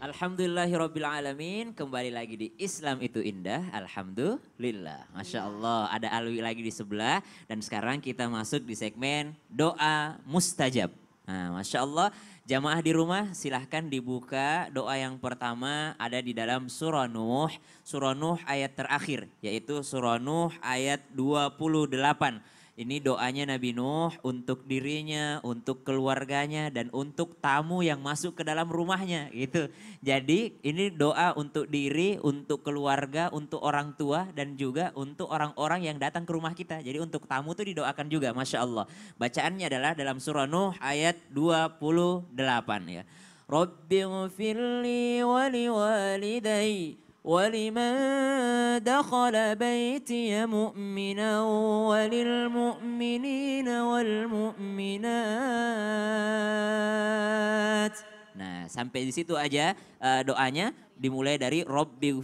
Alhamdulillahirrabbilalamin, kembali lagi di Islam itu indah, Alhamdulillah. Masya Allah, ada Alwi lagi di sebelah dan sekarang kita masuk di segmen doa mustajab. Nah, Masya Allah, jamaah di rumah silahkan dibuka doa yang pertama ada di dalam surah Nuh, surah Nuh ayat terakhir yaitu surah Nuh ayat 28. Ini doanya Nabi Nuh untuk dirinya, untuk keluarganya, dan untuk tamu yang masuk ke dalam rumahnya gitu. Jadi ini doa untuk diri, untuk keluarga, untuk orang tua, dan juga untuk orang-orang yang datang ke rumah kita. Jadi untuk tamu itu didoakan juga, Masya Allah. Bacaannya adalah dalam surah Nuh ayat 28 ya. Rabbi gfirli wali ولمن دخل بيتي مؤمنا وللمؤمنين والمؤمنات Nah, sampai di situ aja uh, doanya dimulai dari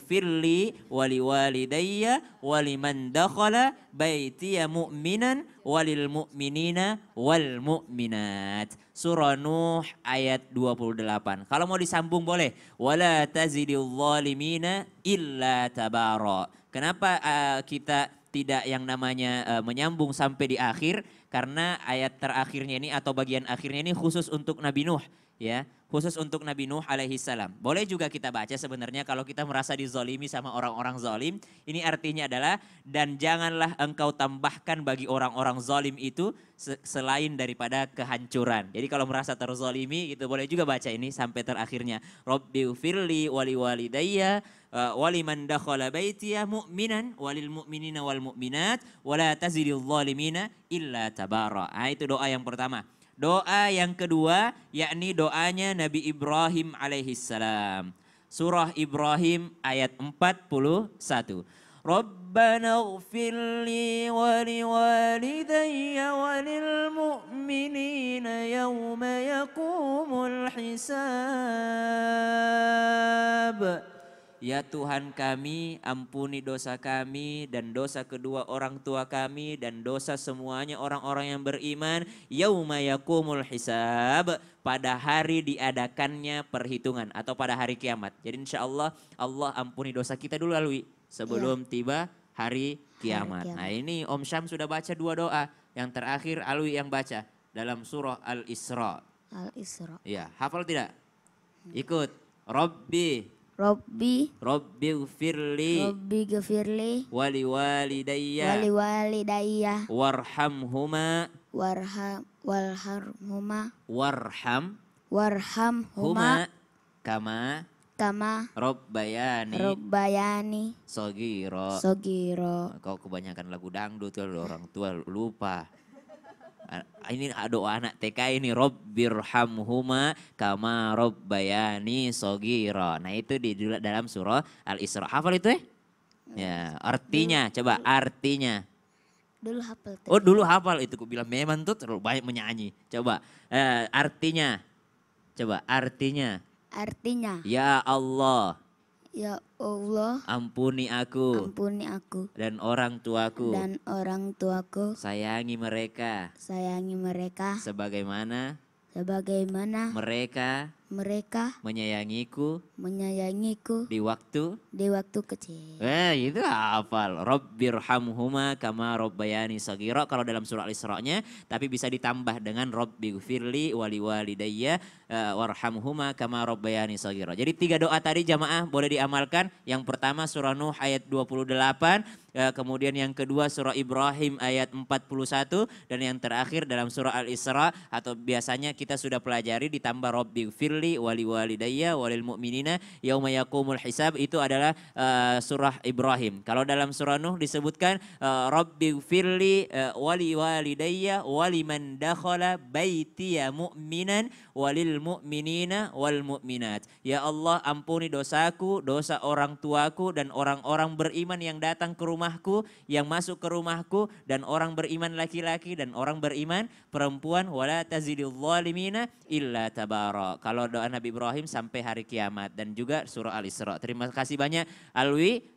firli wali walidayya waliman dakhala baitiya mu'minan walil mu'minina wal mu'minat. Surah Nuh ayat 28. Kalau mau disambung boleh. Wala tazidil zalimina illa tabara. Kenapa uh, kita tidak yang namanya uh, menyambung sampai di akhir karena ayat terakhirnya ini atau bagian akhirnya ini khusus untuk Nabi Nuh ya khusus untuk Nabi Nuh alaihi salam. Boleh juga kita baca sebenarnya kalau kita merasa dizolimi sama orang-orang zolim. Ini artinya adalah dan janganlah engkau tambahkan bagi orang-orang zolim itu selain daripada kehancuran. Jadi kalau merasa terzolimi itu boleh juga baca ini sampai terakhirnya. Robbi firli wali walidayya eh, wali man dakhala baitiya mu'minan walil mu'minina wal mu'minat wala tazidil zalimina illa tabara. Nah, itu doa yang pertama. Doa yang kedua yakni doanya Nabi Ibrahim alaihissalam. Surah Ibrahim ayat 41. Rabbana ighfir li wa liwalidayya wa lilmu'minina yawma yaqumul hisab. Ya Tuhan kami, ampuni dosa kami dan dosa kedua orang tua kami dan dosa semuanya orang-orang yang beriman. Yauma yakumul hisab. Pada hari diadakannya perhitungan atau pada hari kiamat. Jadi insya Allah, Allah ampuni dosa kita dulu lalui sebelum ya. tiba hari kiamat. hari kiamat. Nah ini Om Syam sudah baca dua doa. Yang terakhir Alwi yang baca dalam surah Al-Isra. Al-Isra. Ya, hafal tidak? Ikut. Rabbi Robbi Robbi gfirli Robbi gfirli Wali Wali Daya Wali Wali Daya Warham Huma Warham Huma Warham Warham Huma Kama Kama Robbayani Robbayani Sogiro Sogiro Kau kebanyakan lagu dangdut ya orang tua lupa ini doa anak TK ini Robbirhamhuma kama Robbayani sogiro. Nah itu di dalam surah Al Isra. Hafal itu ya? Ya artinya dulu, coba dulu, artinya. Dulu hafal. Oh dulu hafal itu. Ku bilang memang tuh terlalu banyak menyanyi. Coba eh, artinya. Coba artinya. Artinya. Ya Allah. Ya Allah, ampuni aku. Ampuni aku. Dan orang tuaku. Dan orang tuaku. Sayangi mereka. Sayangi mereka. Sebagaimana? Sebagaimana mereka mereka menyayangiku, menyayangiku di waktu di waktu kecil. Eh, itu hafal. Rabbirhamhuma kama rabbayani sagira kalau dalam surah al isra tapi bisa ditambah dengan Rabbighfirli wali eh, warhamhuma kama rabbayani sagira. Jadi tiga doa tadi jamaah boleh diamalkan. Yang pertama surah Nuh ayat 28 eh, kemudian yang kedua surah Ibrahim ayat 41 dan yang terakhir dalam surah Al-Isra atau biasanya kita sudah pelajari ditambah Rabbighfir ighfirli wali walidayya walil mu'minina yauma yakumul hisab itu adalah uh, surah Ibrahim. Kalau dalam surah Nuh disebutkan uh, eh, rabbighfirli uh, eh, wali walidayya man dakhala baitiya mu'minan walil mu'minina wal mu'minat. Ya Allah ampuni dosaku, dosa orang tuaku dan orang-orang beriman yang datang ke rumahku, yang masuk ke rumahku dan orang beriman laki-laki dan orang beriman perempuan wala tazidil zalimina illa tabara. Kalau doa Nabi Ibrahim sampai hari kiamat dan juga surah Al-Isra. Terima kasih banyak Alwi